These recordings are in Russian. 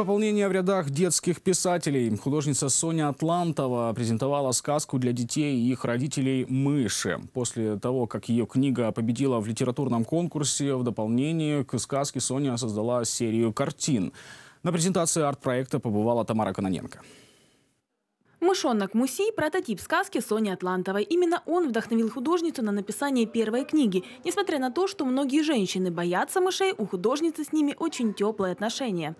пополнение в рядах детских писателей. Художница Соня Атлантова презентовала сказку для детей и их родителей «Мыши». После того, как ее книга победила в литературном конкурсе, в дополнение к сказке Соня создала серию картин. На презентации арт-проекта побывала Тамара Кононенко. Мышонок Мусей – прототип сказки Сони Атлантовой. Именно он вдохновил художницу на написание первой книги. Несмотря на то, что многие женщины боятся мышей, у художницы с ними очень теплые отношения.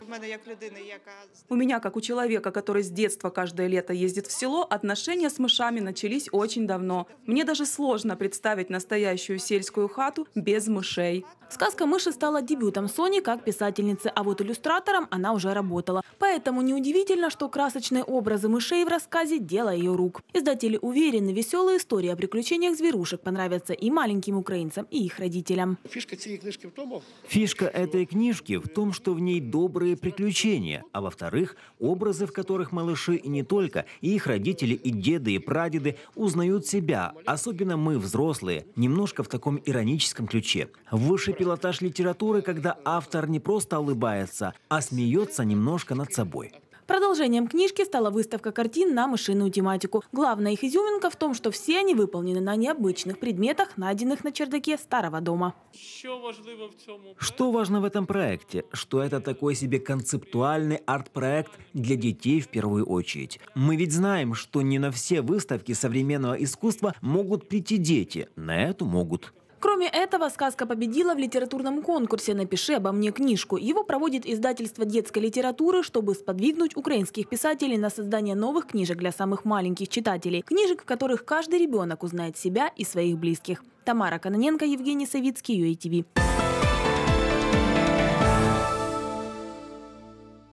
У меня, как у человека, который с детства каждое лето ездит в село, отношения с мышами начались очень давно. Мне даже сложно представить настоящую сельскую хату без мышей. Сказка «Мыши» стала дебютом Сони как писательницы, а вот иллюстратором она уже работала. Поэтому неудивительно, что красочные образы мышей в рассказе рассказе «Дело ее рук». Издатели уверены, веселые истории о приключениях зверушек понравятся и маленьким украинцам, и их родителям. Фишка этой книжки в том, что в ней добрые приключения, а во-вторых, образы, в которых малыши и не только, и их родители, и деды, и прадеды узнают себя, особенно мы, взрослые, немножко в таком ироническом ключе. Высший пилотаж литературы, когда автор не просто улыбается, а смеется немножко над собой. Продолжением книжки стала выставка картин на мышиную тематику. Главная их изюминка в том, что все они выполнены на необычных предметах, найденных на чердаке старого дома. Что важно в этом проекте? Что это такой себе концептуальный арт-проект для детей в первую очередь. Мы ведь знаем, что не на все выставки современного искусства могут прийти дети. На эту могут. Кроме этого, сказка победила в литературном конкурсе «Напиши обо мне книжку». Его проводит издательство детской литературы, чтобы сподвигнуть украинских писателей на создание новых книжек для самых маленьких читателей. Книжек, в которых каждый ребенок узнает себя и своих близких. Тамара Каноненко, Евгений Савицкий, ЮАТВ.